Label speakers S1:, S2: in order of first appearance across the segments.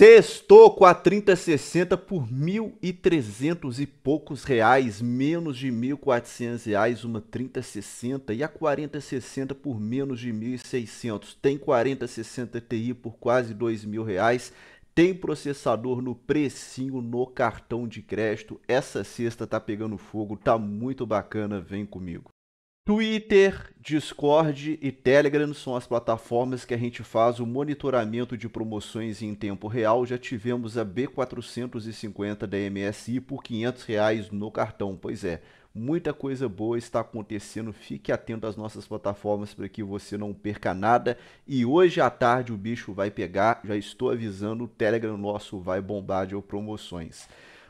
S1: Sextou com a 3060 por 1.300 e poucos reais, menos de 1.400 reais uma 3060 e a 4060 por menos de 1.600. Tem 4060 Ti por quase 2.000 reais, tem processador no precinho no cartão de crédito. Essa cesta tá pegando fogo, tá muito bacana, vem comigo. Twitter, Discord e Telegram são as plataformas que a gente faz o monitoramento de promoções em tempo real. Já tivemos a B450 da MSI por R$ 500 reais no cartão. Pois é, muita coisa boa está acontecendo. Fique atento às nossas plataformas para que você não perca nada. E hoje à tarde o bicho vai pegar. Já estou avisando, o Telegram nosso vai bombar de promoções.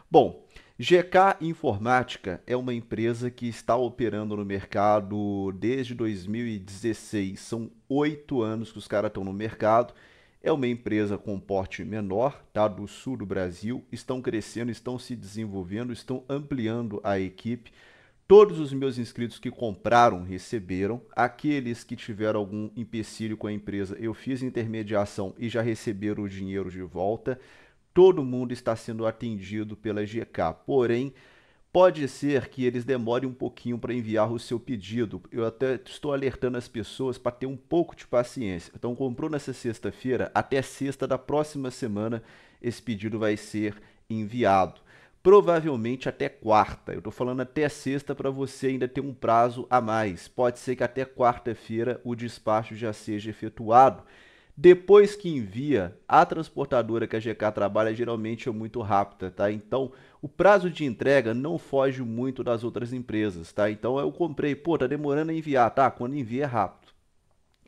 S1: Bom, GK Informática é uma empresa que está operando no mercado desde 2016. São oito anos que os caras estão no mercado. É uma empresa com porte menor, tá? Do sul do Brasil. Estão crescendo, estão se desenvolvendo, estão ampliando a equipe. Todos os meus inscritos que compraram receberam. Aqueles que tiveram algum empecilho com a empresa, eu fiz intermediação e já receberam o dinheiro de volta todo mundo está sendo atendido pela GK. Porém, pode ser que eles demorem um pouquinho para enviar o seu pedido. Eu até estou alertando as pessoas para ter um pouco de paciência. Então, comprou nessa sexta-feira, até sexta da próxima semana esse pedido vai ser enviado. Provavelmente até quarta. Eu estou falando até sexta para você ainda ter um prazo a mais. Pode ser que até quarta-feira o despacho já seja efetuado. Depois que envia, a transportadora que a GK trabalha geralmente é muito rápida, tá? Então, o prazo de entrega não foge muito das outras empresas, tá? Então, eu comprei, pô, tá demorando a enviar, tá? Quando envia é rápido.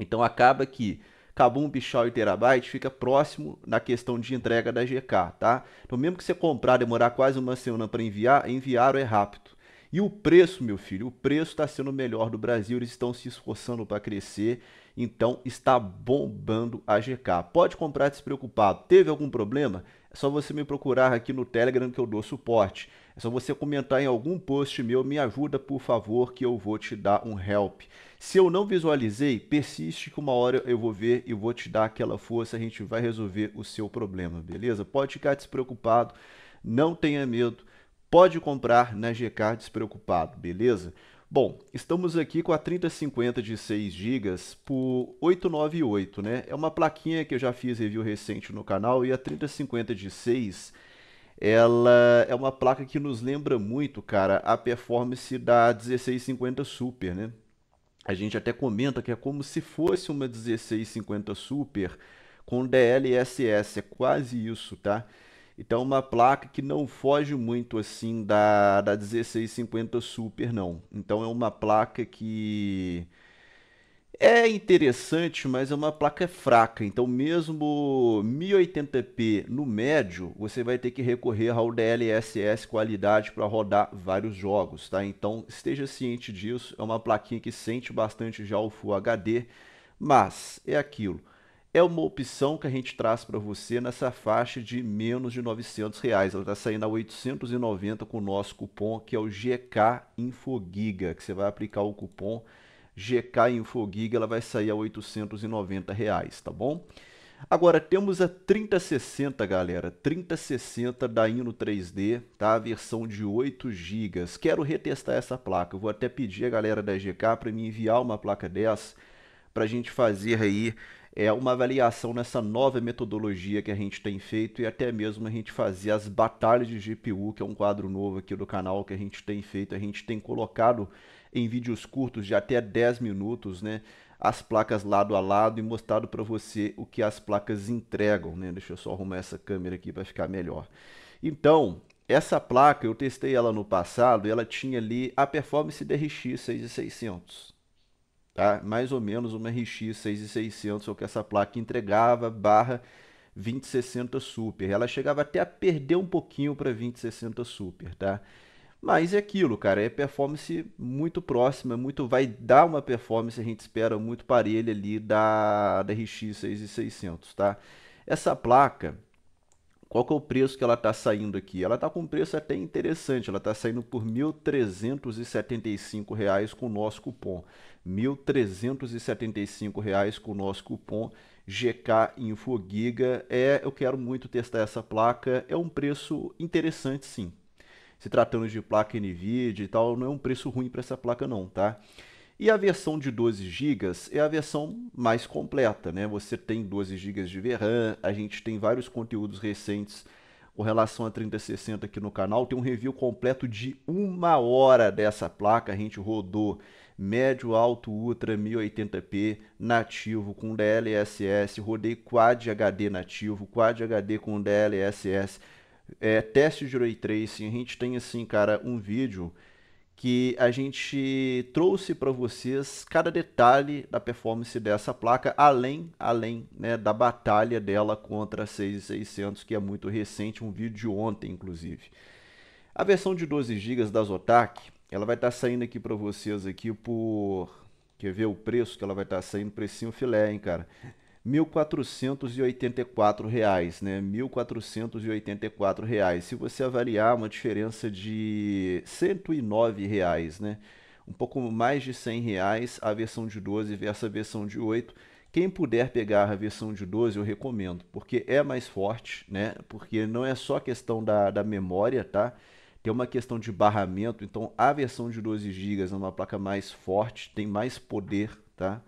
S1: Então, acaba que Kabum, Bichal e Terabyte fica próximo na questão de entrega da GK, tá? Então, mesmo que você comprar, demorar quase uma semana para enviar, enviar é rápido. E o preço, meu filho, o preço está sendo o melhor do Brasil, eles estão se esforçando para crescer, então está bombando a GK. Pode comprar despreocupado. Teve algum problema? É só você me procurar aqui no Telegram que eu dou suporte. É só você comentar em algum post meu, me ajuda por favor que eu vou te dar um help. Se eu não visualizei, persiste que uma hora eu vou ver e vou te dar aquela força, a gente vai resolver o seu problema, beleza? Pode ficar despreocupado, não tenha medo pode comprar na GK despreocupado, beleza? Bom, estamos aqui com a 3050 de 6 GB por 898, né? É uma plaquinha que eu já fiz review recente no canal e a 3050 de 6 ela é uma placa que nos lembra muito, cara, a performance da 1650 Super, né? A gente até comenta que é como se fosse uma 1650 Super com DLSS, é quase isso, tá? Então, uma placa que não foge muito assim da, da 1650 Super, não. Então, é uma placa que é interessante, mas é uma placa fraca. Então, mesmo 1080p no médio, você vai ter que recorrer ao DLSS qualidade para rodar vários jogos, tá? Então, esteja ciente disso. É uma plaquinha que sente bastante já o Full HD, mas é aquilo é uma opção que a gente traz para você nessa faixa de menos de 900 reais. Ela está saindo a 890 com o nosso cupom, que é o GK Infogiga, que você vai aplicar o cupom GK Infogiga, ela vai sair a 890 reais, tá bom? Agora temos a 3060, galera, 3060 da Inno 3D, tá? A versão de 8 GB. Quero retestar essa placa. vou até pedir a galera da GK para me enviar uma placa dessa para a gente fazer aí é uma avaliação nessa nova metodologia que a gente tem feito e até mesmo a gente fazia as batalhas de GPU, que é um quadro novo aqui do canal que a gente tem feito, a gente tem colocado em vídeos curtos de até 10 minutos, né? As placas lado a lado e mostrado para você o que as placas entregam, né? Deixa eu só arrumar essa câmera aqui para ficar melhor. Então, essa placa, eu testei ela no passado, ela tinha ali a performance DRX 6600, tá? Mais ou menos uma RX 6600 é o que essa placa entregava, barra 2060 Super. Ela chegava até a perder um pouquinho para 2060 Super, tá? Mas é aquilo, cara, é performance muito próxima, muito vai dar uma performance, a gente espera muito parelha ali da, da RX 6600, tá? Essa placa, qual que é o preço que ela está saindo aqui? Ela está com um preço até interessante, ela está saindo por R$ 1.375 com o nosso cupom. R$ 1.375 com o nosso cupom GK Infogiga. É, eu quero muito testar essa placa, é um preço interessante sim. Se tratando de placa NVIDIA e tal, não é um preço ruim para essa placa não, tá? E a versão de 12 GB é a versão mais completa, né? Você tem 12 GB de VRAM, a gente tem vários conteúdos recentes com relação a 3060 aqui no canal. Tem um review completo de uma hora dessa placa. A gente rodou médio, alto, ultra, 1080p nativo com DLSS. Rodei Quad HD nativo, Quad HD com DLSS. É, teste de Ray Tracing. A gente tem assim, cara, um vídeo que a gente trouxe para vocês cada detalhe da performance dessa placa, além, além né, da batalha dela contra a 6600, que é muito recente, um vídeo de ontem, inclusive. A versão de 12 GB da Zotac, ela vai estar tá saindo aqui para vocês aqui por... Quer ver o preço que ela vai estar tá saindo? Precinho filé, hein, cara? 1.484 reais, né? 1.484 reais. Se você avaliar uma diferença de 109 reais, né? Um pouco mais de 100 reais a versão de 12 versus a versão de 8. Quem puder pegar a versão de 12, eu recomendo, porque é mais forte, né? Porque não é só questão da, da memória, tá? Tem uma questão de barramento, então a versão de 12 GB é uma placa mais forte, tem mais poder, tá?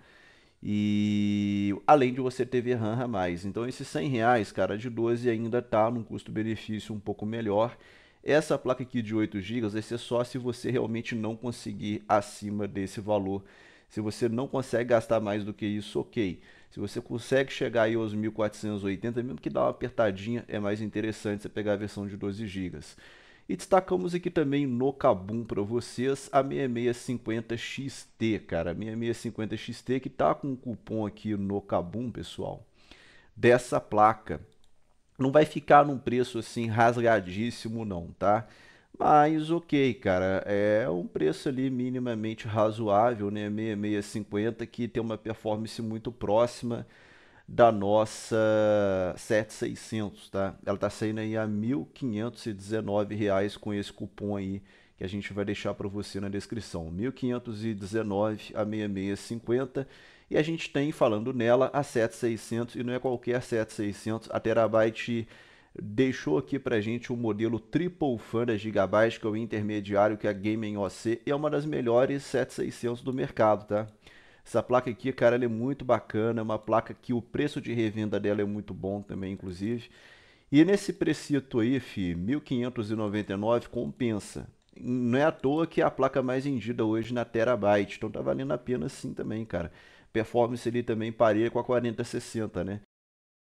S1: E além de você ter VRAM a mais. Então esses 100 reais, cara, de 12 ainda tá num custo-benefício um pouco melhor. Essa placa aqui de 8 GB vai ser só se você realmente não conseguir acima desse valor. Se você não consegue gastar mais do que isso, ok. Se você consegue chegar aí aos 1480, mesmo que dá uma apertadinha, é mais interessante você pegar a versão de 12 GB. E destacamos aqui também no Kabum para vocês a 6650XT, cara. A 6650XT que tá com um cupom aqui no Kabum, pessoal, dessa placa. Não vai ficar num preço assim rasgadíssimo não, tá? Mas ok, cara, é um preço ali minimamente razoável, né? 6650 que tem uma performance muito próxima da nossa 7600, tá? Ela tá saindo aí a R$ 1.519 com esse cupom aí que a gente vai deixar para você na descrição. 1.519 a 6650 e a gente tem falando nela a 7600 e não é qualquer 7600, a Terabyte deixou aqui para gente o um modelo Triple Fan da Gigabyte, que é o intermediário, que é a Gaming OC, e é uma das melhores 7600 do mercado, tá? Essa placa aqui, cara, ela é muito bacana, é uma placa que o preço de revenda dela é muito bom também, inclusive. E nesse precito aí, fi, 1599 compensa. Não é à toa que é a placa mais vendida hoje na Terabyte, então tá valendo a pena sim também, cara. Performance ali também pareia com a 4060, né?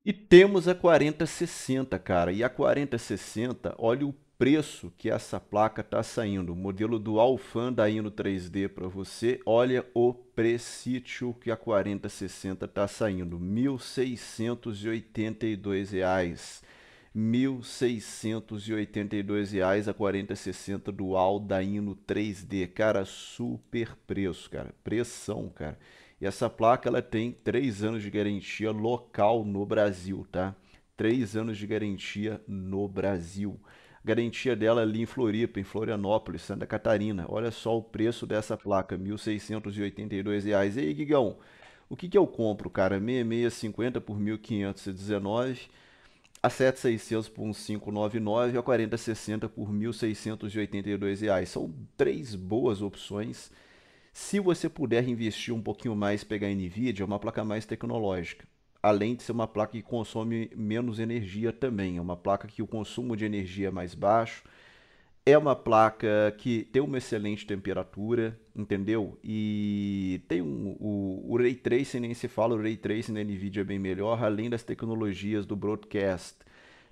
S1: E temos a 4060, cara. E a 4060, olha o preço que essa placa está saindo. O modelo do Alfan da Ino 3D para você. Olha o preço que a 4060 está saindo. R$ 1.682. R$ 1.682 a 4060 dual da Ino 3D. Cara, super preço, cara. Pressão, cara. E essa placa ela tem 3 anos de garantia local no Brasil, tá? 3 anos de garantia no Brasil garantia dela ali em Floripa, em Florianópolis, Santa Catarina. Olha só o preço dessa placa, R$ 1.682. E aí, Guigão, o que, que eu compro, cara? 6650 por 1.519, a 7600 por 1599 e a 4060 por 1.682 reais. São três boas opções. Se você puder investir um pouquinho mais, pegar a Nvidia, é uma placa mais tecnológica além de ser uma placa que consome menos energia também. É uma placa que o consumo de energia é mais baixo. É uma placa que tem uma excelente temperatura, entendeu? E tem um, o, o Ray Tracing, nem se fala, o Ray Tracing da NVIDIA é bem melhor, além das tecnologias do Broadcast.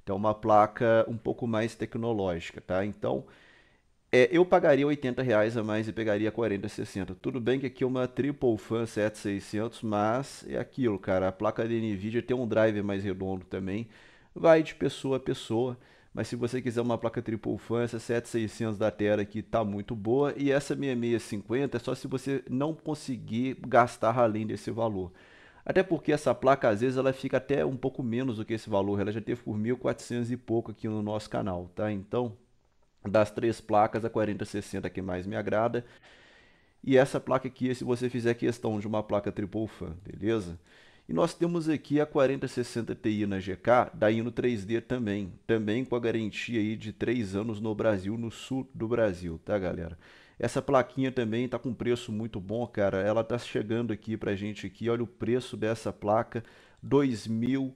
S1: Então, é uma placa um pouco mais tecnológica, tá? Então, é, eu pagaria 80 reais a mais e pegaria 40, 60. Tudo bem que aqui é uma Triple Fan 7600, mas é aquilo, cara. A placa da NVIDIA tem um driver mais redondo também. Vai de pessoa a pessoa. Mas se você quiser uma placa Triple Fan, essa 7600 da Terra aqui tá muito boa. E essa 6650 é só se você não conseguir gastar além desse valor. Até porque essa placa, às vezes, ela fica até um pouco menos do que esse valor. Ela já teve por 1.400 e pouco aqui no nosso canal, tá? Então, das três placas, a 4060 que mais me agrada. E essa placa aqui, se você fizer questão de uma placa triple fan, beleza? E nós temos aqui a 4060 Ti na GK, da Ino 3D também. Também com a garantia aí de 3 anos no Brasil, no sul do Brasil, tá galera? Essa plaquinha também está com preço muito bom, cara. Ela está chegando aqui pra gente aqui. Olha o preço dessa placa, 2000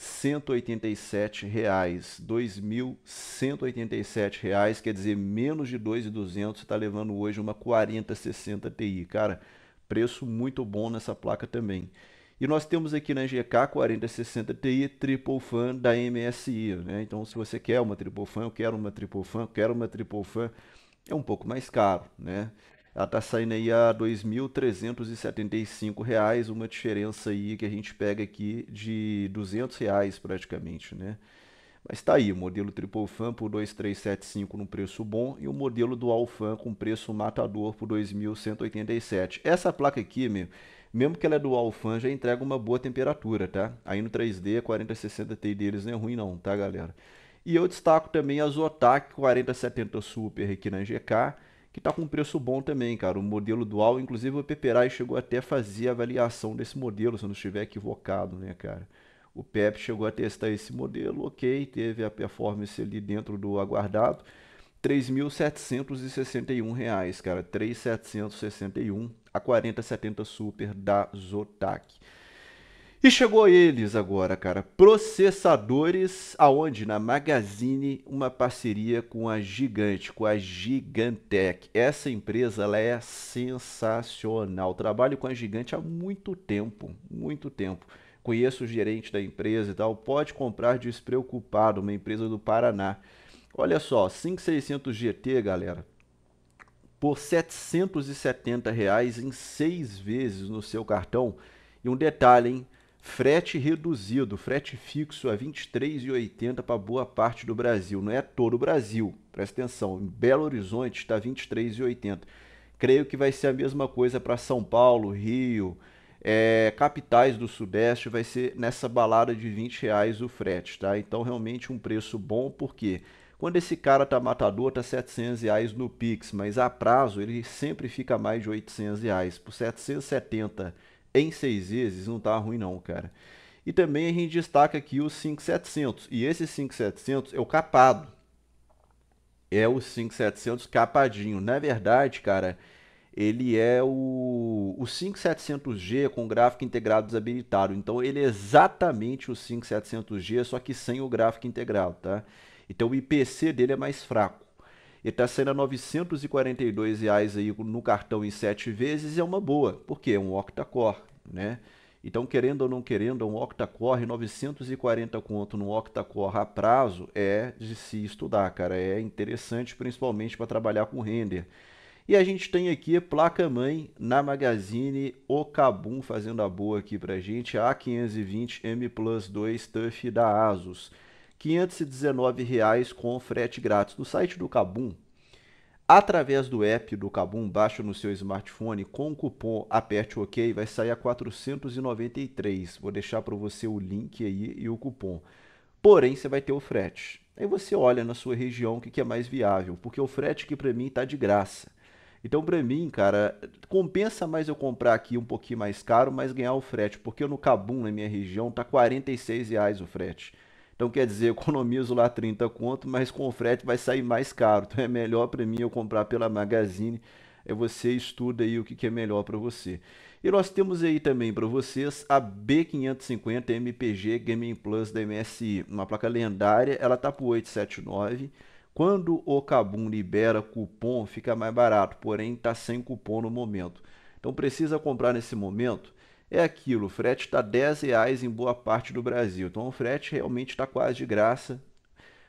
S1: 187 reais, 2.187 reais, quer dizer, menos de 2.200, está levando hoje uma 4060 Ti, cara, preço muito bom nessa placa também. E nós temos aqui na GK 4060 Ti triple fan da MSI, né? Então, se você quer uma triple fan, eu quero uma triple fan, eu quero uma triple fan, é um pouco mais caro, né? Ela está saindo aí a R$ 2.375, uma diferença aí que a gente pega aqui de R$ 200 reais praticamente, né? Mas está aí, o modelo Triple Fan por 2375 num preço bom e o modelo Dual Fan com preço matador por R$ 2187. Essa placa aqui, meu, mesmo que ela é Dual Fan, já entrega uma boa temperatura, tá? Aí no 3D, 4060 Ti deles não é ruim não, tá galera? E eu destaco também a Zotac 4070 Super aqui na GK que está com um preço bom também, cara. O modelo dual, inclusive o Peperai chegou até a fazer avaliação desse modelo, se eu não estiver equivocado, né, cara? O PEP chegou a testar esse modelo, ok, teve a performance ali dentro do aguardado. R$ reais, cara. 3.761 a 4070 Super da Zotac. E chegou eles agora, cara. Processadores, aonde? Na Magazine, uma parceria com a Gigante, com a Gigantec. Essa empresa ela é sensacional. Trabalho com a Gigante há muito tempo, muito tempo. Conheço o gerente da empresa e tal. Pode comprar despreocupado, uma empresa do Paraná. Olha só, 5600 GT, galera, por R$ 770 reais em seis vezes no seu cartão. E um detalhe, hein? Frete reduzido, frete fixo a R$ 23,80 para boa parte do Brasil. Não é todo o Brasil, presta atenção. Em Belo Horizonte está R$ 23,80. Creio que vai ser a mesma coisa para São Paulo, Rio, é, capitais do Sudeste. Vai ser nessa balada de R$ 20 reais o frete, tá? Então, realmente um preço bom, porque quando esse cara tá matador, tá R$ 700 reais no Pix, mas a prazo ele sempre fica mais de R$ reais. Por R$ 770,00 em seis vezes não tá ruim não, cara. E também a gente destaca aqui o 5700. E esse 5700 é o capado. É o 5700 capadinho. Na verdade, cara, ele é o, o 5700G com gráfico integrado desabilitado. Então ele é exatamente o 5700G, só que sem o gráfico integrado, tá? Então o IPC dele é mais fraco e tá saindo a 942 reais aí no cartão em 7 vezes é uma boa, porque é um octa-core, né? Então, querendo ou não querendo, é um octa-core, 940 conto num octa-core a prazo é de se estudar, cara. É interessante, principalmente para trabalhar com render. E a gente tem aqui placa-mãe na Magazine Okabum fazendo a boa aqui para gente, A520M Plus 2 TUF da ASUS. 519 reais com frete grátis. No site do Cabum, através do app do Cabum, baixa no seu smartphone com o cupom aperte OK, vai sair a 493. Vou deixar para você o link aí e o cupom. Porém, você vai ter o frete. Aí você olha na sua região o que, que é mais viável, porque o frete aqui para mim está de graça. Então, para mim, cara, compensa mais eu comprar aqui um pouquinho mais caro, mas ganhar o frete, porque no Cabum, na minha região, tá R$ reais o frete. Então, quer dizer, economizo lá 30 conto, mas com o frete vai sair mais caro. Então, é melhor para mim eu comprar pela Magazine. É você estuda aí o que, que é melhor para você. E nós temos aí também para vocês a B550 MPG Gaming Plus da MSI, uma placa lendária, ela tá por 879. Quando o Kabum libera cupom, fica mais barato, porém tá sem cupom no momento. Então precisa comprar nesse momento é aquilo, o frete está 10 reais em boa parte do Brasil. Então o frete realmente está quase de graça.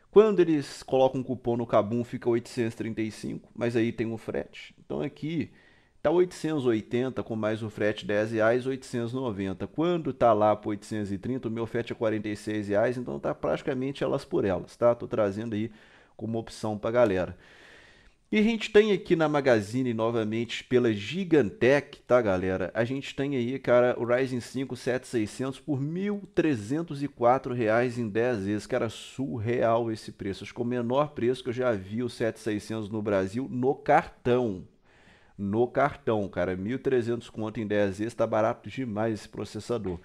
S1: Quando eles colocam um cupom no Cabum fica 835, mas aí tem o frete. Então aqui está 880 com mais o frete 10 reais, 890. Quando está lá por 830, o meu frete é 46 reais, então está praticamente elas por elas, tá? Tô trazendo aí como opção para galera. E a gente tem aqui na Magazine, novamente, pela Gigantec, tá, galera? A gente tem aí, cara, o Ryzen 5 7600 por R$ reais em 10 vezes. Cara, surreal esse preço. Acho que é o menor preço que eu já vi o 7600 no Brasil no cartão. No cartão, cara. 1.300 conto em 10 vezes. Tá barato demais esse processador.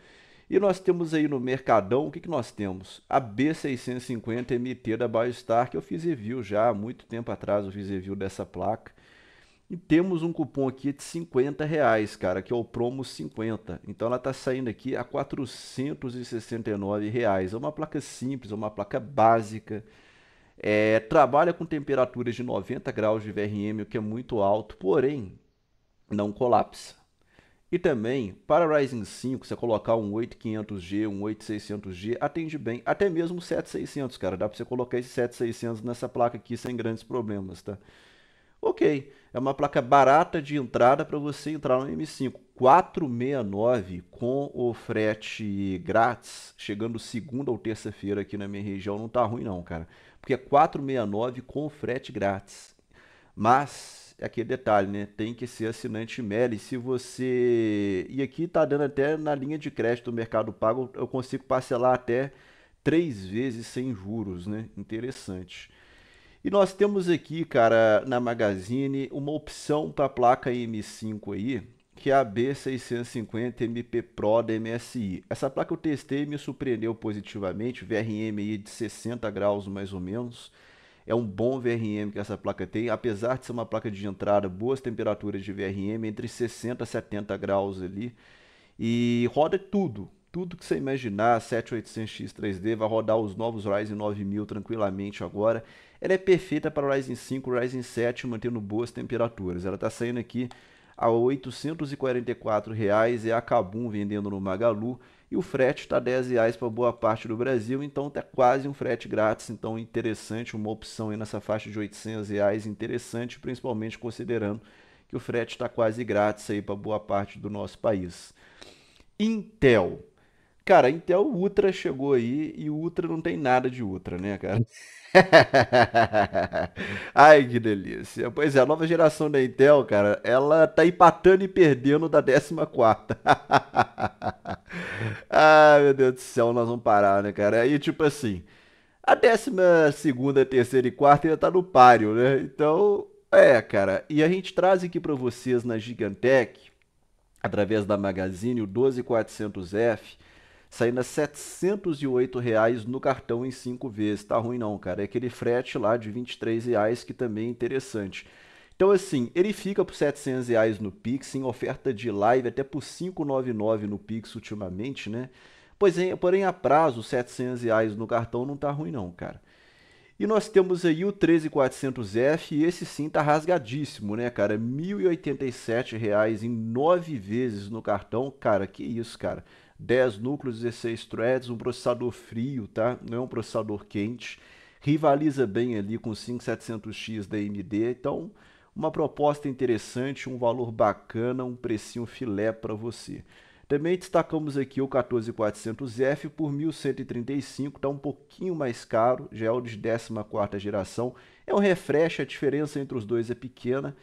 S1: E nós temos aí no Mercadão, o que, que nós temos? A B650 MT da Biostar, que eu fiz review já há muito tempo atrás, eu fiz review dessa placa. E temos um cupom aqui de 50 reais, cara, que é o promo 50. Então ela está saindo aqui a 469 reais. É uma placa simples, é uma placa básica. É, trabalha com temperaturas de 90 graus de VRM, o que é muito alto, porém não colapsa. E também, para Ryzen 5, você colocar um 8500G, um 8600G, atende bem. Até mesmo 7600, cara. Dá para você colocar esse 7600 nessa placa aqui sem grandes problemas, tá? Ok, é uma placa barata de entrada para você entrar no M5. 469 com o frete grátis, chegando segunda ou terça-feira aqui na minha região, não tá ruim não, cara. Porque é 469 com frete grátis. Mas aquele é detalhe, né? Tem que ser assinante Meli. Se você. E aqui tá dando até na linha de crédito do Mercado Pago, eu consigo parcelar até três vezes sem juros, né? Interessante. E nós temos aqui, cara, na Magazine, uma opção para a placa M5 aí, que é a B650 MP Pro da MSI. Essa placa eu testei e me surpreendeu positivamente, VRM aí de 60 graus mais ou menos. É um bom VRM que essa placa tem, apesar de ser uma placa de entrada, boas temperaturas de VRM, entre 60 e 70 graus ali. E roda tudo, tudo que você imaginar, 7800X 3D, vai rodar os novos Ryzen 9000 tranquilamente agora. Ela é perfeita para o Ryzen 5, Ryzen 7, mantendo boas temperaturas. Ela está saindo aqui a R$ 844, reais, é a Kabum vendendo no Magalu. E o frete está R$10 para boa parte do Brasil, então está quase um frete grátis, então interessante, uma opção aí nessa faixa de R$800, interessante, principalmente considerando que o frete está quase grátis aí para boa parte do nosso país. Intel, Cara, a Intel Ultra chegou aí e o Ultra não tem nada de Ultra, né, cara? Ai, que delícia. Pois é, a nova geração da Intel, cara, ela tá empatando e perdendo da 14. ah, meu Deus do céu, nós vamos parar, né, cara? Aí, tipo assim, a décima segunda, terceira e quarta ainda tá no páreo, né? Então, é, cara. E a gente traz aqui para vocês na Gigantec, através da Magazine, o 12400F, saindo a 708 reais no cartão em 5 vezes. Tá ruim não, cara. É aquele frete lá de 23 reais que também é interessante. Então, assim, ele fica por 700 reais no Pix, em oferta de live, até por 599 no Pix ultimamente, né? Pois é, porém, a prazo, 700 reais no cartão não tá ruim não, cara. E nós temos aí o 13400F, e esse sim tá rasgadíssimo, né, cara? R$ 1.087 reais em 9 vezes no cartão. Cara, que isso, cara. 10 núcleos, 16 threads, um processador frio, tá? Não é um processador quente. Rivaliza bem ali com o 5700X da AMD, então uma proposta interessante, um valor bacana, um precinho filé para você. Também destacamos aqui o 14400F por 1135, está um pouquinho mais caro, já é o de 14ª geração. É um refresh, a diferença entre os dois é pequena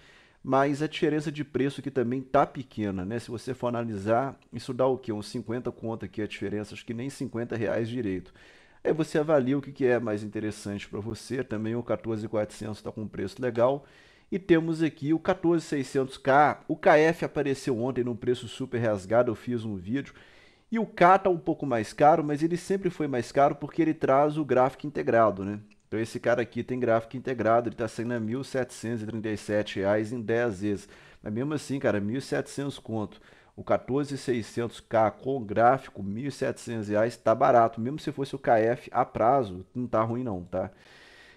S1: mas a diferença de preço que também tá pequena, né? Se você for analisar, isso dá o quê? Uns 50 conto aqui a diferença, acho que nem 50 reais direito. Aí você avalia o que, que é mais interessante para você, também o 14400 está com um preço legal. E temos aqui o 14600K, o KF apareceu ontem num preço super rasgado, eu fiz um vídeo. E o K está um pouco mais caro, mas ele sempre foi mais caro porque ele traz o gráfico integrado, né? Então esse cara aqui tem gráfico integrado, ele está saindo a R$ 1.737 em 10 vezes. Mas mesmo assim, cara, 1.700 conto. O 14600K com gráfico, 1.700 reais, está barato. Mesmo se fosse o KF a prazo, não está ruim não, tá?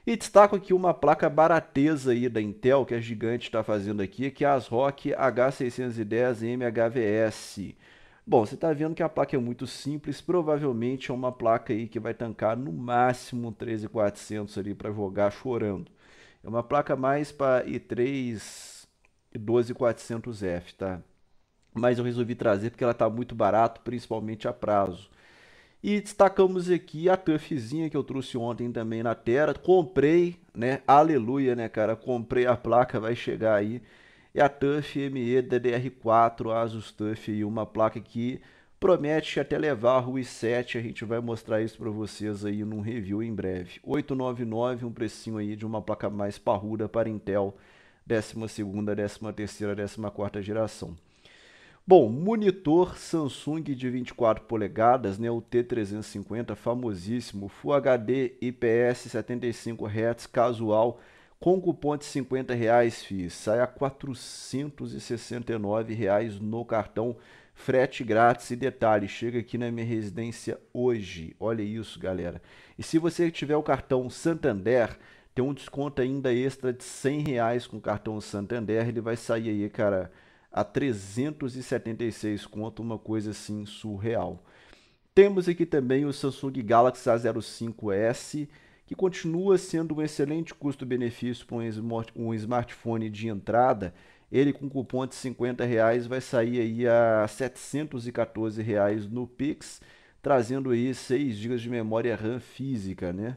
S1: E destaco aqui uma placa barateza aí da Intel, que a gigante está fazendo aqui, que é a ASRock H610 MHVS. Bom, você está vendo que a placa é muito simples, provavelmente é uma placa aí que vai tancar no máximo 13400 ali para jogar chorando. É uma placa mais para i3 12400F, tá? Mas eu resolvi trazer porque ela está muito barato, principalmente a prazo. E destacamos aqui a Tuffzinha que eu trouxe ontem também na Terra. Comprei, né? Aleluia, né, cara? Comprei a placa, vai chegar aí é a TUF ME DDR4 Asus TUF e uma placa que promete até levar a Rui 7, a gente vai mostrar isso para vocês aí num review em breve. 899, um precinho aí de uma placa mais parruda para Intel 12ª, 13ª, 14ª geração. Bom, monitor Samsung de 24 polegadas, né, o T350, famosíssimo, Full HD IPS 75 Hz, casual, com cupom de 50 reais, fiz sai a 469 reais no cartão. Frete grátis e detalhe, chega aqui na minha residência hoje. Olha isso, galera. E se você tiver o cartão Santander, tem um desconto ainda extra de 100 reais com o cartão Santander. Ele vai sair aí, cara, a 376 conto, uma coisa assim surreal. Temos aqui também o Samsung Galaxy A05s que continua sendo um excelente custo-benefício para um smartphone de entrada. Ele com cupom de 50 reais vai sair aí a 714 reais no Pix, trazendo aí 6 GB de memória RAM física, né?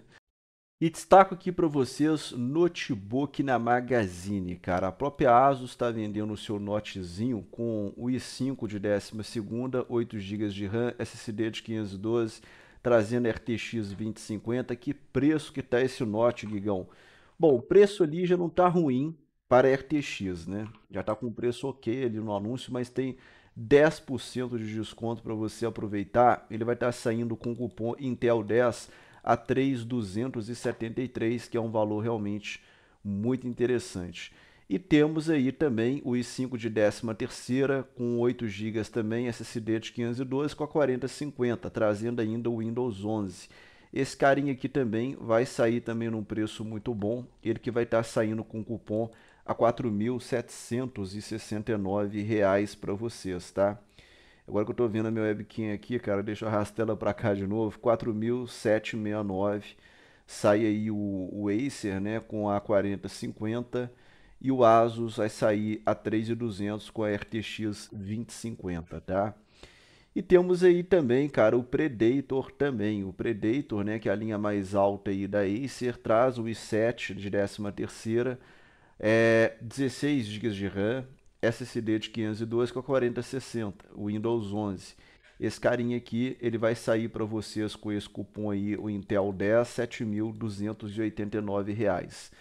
S1: E destaco aqui para vocês notebook na Magazine, cara. A própria Asus está vendendo o seu notezinho com o i5 de 12, 8 GB de RAM, SSD de 512 trazendo RTX 2050. Que preço que está esse Note, Guigão? Bom, o preço ali já não está ruim para RTX, né? Já está com um preço ok ali no anúncio, mas tem 10% de desconto para você aproveitar. Ele vai estar tá saindo com o cupom Intel 10 a 3.273, que é um valor realmente muito interessante. E temos aí também o i5 de 13ª com 8 GB também, SSD de 512 com a 4050, trazendo ainda o Windows 11. Esse carinha aqui também vai sair também num preço muito bom, ele que vai estar tá saindo com cupom a R$ 4.769 para vocês, tá? Agora que eu estou vendo a minha webcam aqui, cara, deixa eu arrastar ela para cá de novo, 4.769. Sai aí o, o Acer, né, com a 4050 e o Asus vai sair a 3.200 com a RTX 2050, tá? E temos aí também, cara, o Predator também. O Predator, né, que é a linha mais alta aí da Acer, traz o i7 de 13ª, é, 16 GB de RAM, SSD de 502 com a 4060, Windows 11. Esse carinha aqui, ele vai sair para vocês com esse cupom aí, o Intel 10, R$ 7.289.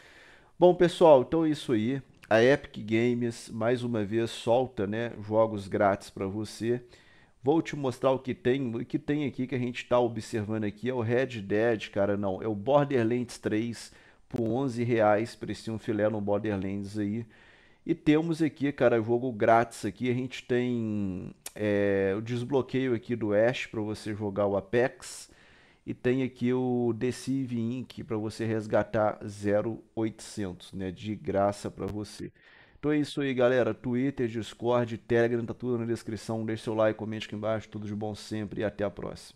S1: Bom, pessoal, então é isso aí. A Epic Games mais uma vez solta, né, jogos grátis para você. Vou te mostrar o que tem, o que tem aqui que a gente está observando aqui é o Red Dead, cara, não, é o Borderlands 3 por 11 reais, Precisa um filé no Borderlands aí. E temos aqui, cara, jogo grátis aqui. A gente tem é, o desbloqueio aqui do Ash para você jogar o Apex. E tem aqui o Decive Inc. para você resgatar 0800, né? De graça para você. Então é isso aí, galera. Twitter, Discord, Telegram, tá tudo na descrição. Deixe seu like, comente aqui embaixo. Tudo de bom sempre e até a próxima.